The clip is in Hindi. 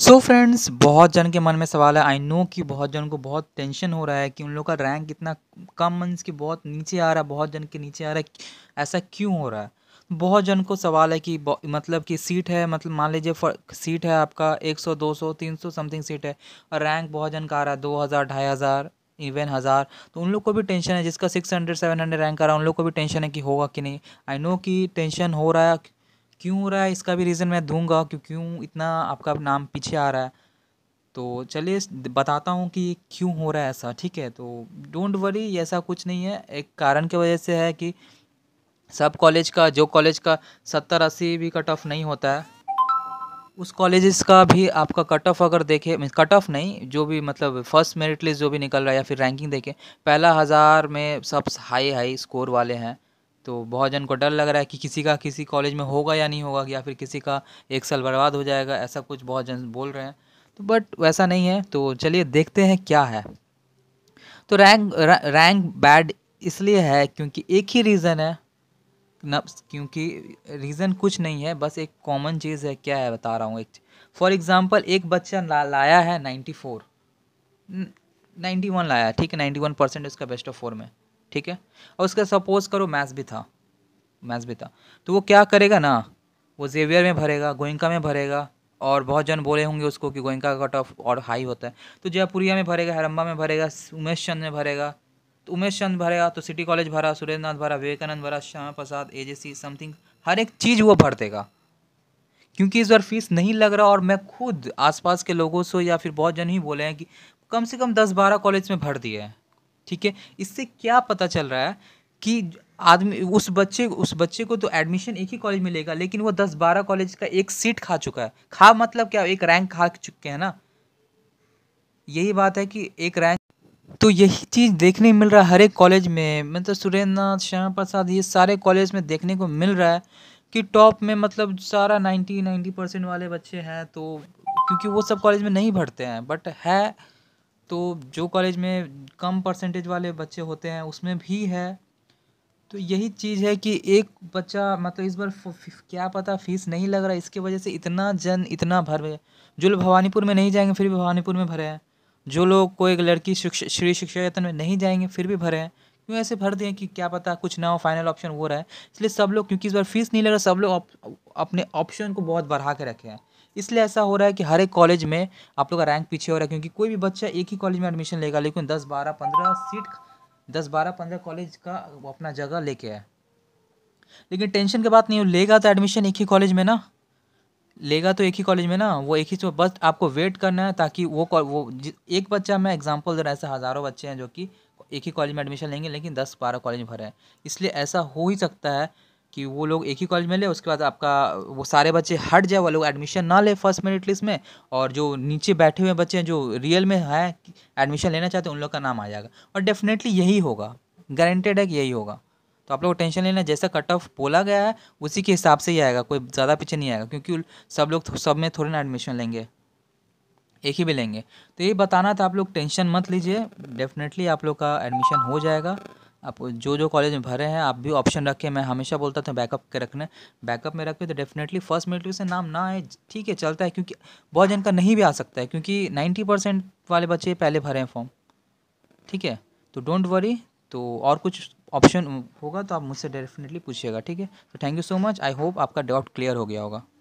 सो so फ्रेंड्स बहुत जन के मन में सवाल है आई नो कि बहुत जन को बहुत टेंशन हो रहा है कि उन लोग का रैंक इतना कम मंस की बहुत नीचे आ रहा है बहुत जन के नीचे आ रहा है ऐसा क्यों हो रहा है बहुत जन को सवाल है कि मतलब कि सीट है मतलब मान लीजिए सीट है आपका 100 200 300 समथिंग सीट है और रैंक बहुत जन का आ रहा है दो हज़ार ढाई हज़ार इवन हज़ार तो उन लोग को भी टेंशन है जिसका six hundred seven hundred rank आ रहा है उन लोग को भी टेंशन है कि होगा कि नहीं आई नो कि टेंशन हो रहा है क्यों हो रहा है इसका भी रीज़न मैं दूंगा क्यों क्यों इतना आपका नाम पीछे आ रहा है तो चलिए बताता हूँ कि क्यों हो रहा है ऐसा ठीक है तो डोंट वरी ऐसा कुछ नहीं है एक कारण की वजह से है कि सब कॉलेज का जो कॉलेज का सत्तर अस्सी भी कट ऑफ नहीं होता है उस कॉलेज़ का भी आपका कट ऑफ अगर देखे कट ऑफ नहीं जो भी मतलब फर्स्ट मेरिट लिस्ट जो भी निकल रहा है या फिर रैंकिंग देखें पहला हज़ार में सब हाई हाई स्कोर वाले हैं तो बहुत जन को डर लग रहा है कि किसी का किसी कॉलेज में होगा या नहीं होगा या फिर किसी का एक साल बर्बाद हो जाएगा ऐसा कुछ बहुत जन बोल रहे हैं तो बट वैसा नहीं है तो चलिए देखते हैं क्या है तो रैंक रैंक बैड इसलिए है क्योंकि एक ही रीज़न है न क्योंकि रीज़न कुछ नहीं है बस एक कॉमन चीज़ है क्या है बता रहा हूँ एक फॉर एग्ज़ाम्पल एक बच्चा ला, लाया है नाइन्टी फोर नाइन्टी वन लाया ठीक है नाइन्टी वन परसेंट उसका बेस्ट ऑफ फोर में ठीक है और उसका सपोज करो मैथ्स भी था मैथ्स भी था तो वो क्या करेगा ना वो जेवियर में भरेगा गोइंका में भरेगा और बहुत जन बोले होंगे उसको कि गोइंका का कट ऑफ और हाई होता है तो जयपुरिया में भरेगा हरम्बा में भरेगा उमेश चंद में भरेगा तो उमेश चंद भरेगा तो सिटी कॉलेज भरा सुरेंद्रनाथ भरा विवेकानंद भरा श्यामा प्रसाद ए समथिंग हर एक चीज़ वो भर देगा क्योंकि इस बार फीस नहीं लग रहा और मैं खुद आसपास के लोगों से या फिर बहुत जन ही बोले हैं कि कम से कम दस बारह कॉलेज में भर दिए हैं ठीक है इससे क्या पता चल रहा है कि आदमी उस बच्चे उस बच्चे को तो एडमिशन एक ही कॉलेज मिलेगा लेकिन वो दस बारह कॉलेज का एक सीट खा चुका है खा मतलब क्या एक रैंक खा चुके हैं ना यही बात है कि एक रैंक तो यही चीज़ देखने मिल रहा है हर एक कॉलेज में मतलब सुरेंद्र नाथ श्यामा प्रसाद ये सारे कॉलेज में देखने को मिल रहा है कि टॉप में मतलब सारा नाइन्टी नाइन्टी परसेंट वाले बच्चे हैं तो क्योंकि वो सब कॉलेज में नहीं भरते हैं बट है तो जो कॉलेज में कम परसेंटेज वाले बच्चे होते हैं उसमें भी है तो यही चीज़ है कि एक बच्चा मतलब इस बार क्या पता फीस नहीं लग रहा है इसके वजह से इतना जन इतना भर गया जो लोग भवानीपुर में नहीं जाएंगे फिर भी भवानीपुर में भरे हैं जो लोग कोई एक लड़की श्री शिक्षा यत्न में नहीं जाएंगे फिर भी भरे हैं क्यों ऐसे भर दें कि क्या पता कुछ ना हो फाइनल ऑप्शन वो रहा है इसलिए सब लोग क्योंकि इस बार फीस नहीं लग रहा सब लोग अपने ऑप्शन को बहुत बढ़ा के रखे हैं इसलिए ऐसा हो रहा है कि हर एक कॉलेज में आप लोग का रैंक पीछे हो रहा है क्योंकि कोई भी बच्चा एक ही कॉलेज में एडमिशन लेगा लेकिन दस बारह पंद्रह सीट दस बारह पंद्रह कॉलेज का अपना जगह लेके आए लेकिन टेंशन की बात नहीं हो लेगा तो एडमिशन एक ही कॉलेज में ना लेगा तो एक ही कॉलेज में ना वो एक ही तो बस आपको वेट करना है ताकि वो वो एक बच्चा मैं एग्जांपल दे रहा ऐसे हज़ारों बच्चे हैं जो कि एक ही कॉलेज में एडमिशन लेंगे लेकिन दस बारह कॉलेज भरे हैं इसलिए ऐसा हो ही सकता है कि वो लोग एक ही कॉलेज में ले उसके बाद आपका वो सारे बच्चे हट जाए वो लोग एडमिशन ना ले फर्स्ट मेरिट लिस्ट में और जो नीचे बैठे हुए बच्चे हैं जो रियल में हैं एडमिशन लेना चाहते हैं उन लोग का नाम आ जाएगा और डेफिनेटली यही होगा गारंटेड है कि यही होगा तो आप लोग टेंशन लेना जैसा कट ऑफ बोला गया है उसी के हिसाब से ही आएगा कोई ज़्यादा पीछे नहीं आएगा क्योंकि सब लोग सब में थोड़े ना एडमिशन लेंगे एक ही भी लेंगे तो ये बताना था आप लोग टेंशन मत लीजिए डेफिनेटली आप लोग का एडमिशन हो जाएगा आप जो जो कॉलेज में भरे हैं आप भी ऑप्शन रखें मैं हमेशा बोलता था बैकअप के रखने बैकअप में रखें तो डेफिनेटली फर्स्ट मेरिट से नाम ना आए ठीक है चलता है क्योंकि बहुत जन का नहीं भी आ सकता है क्योंकि नाइन्टी परसेंट वाले बच्चे पहले भरे हैं फॉर्म ठीक है तो डोंट वरी तो और कुछ ऑप्शन होगा तो आप मुझसे डेफिनेटली पूछिएगा ठीक है तो thank you so much I hope आपका डाउट क्लियर हो गया होगा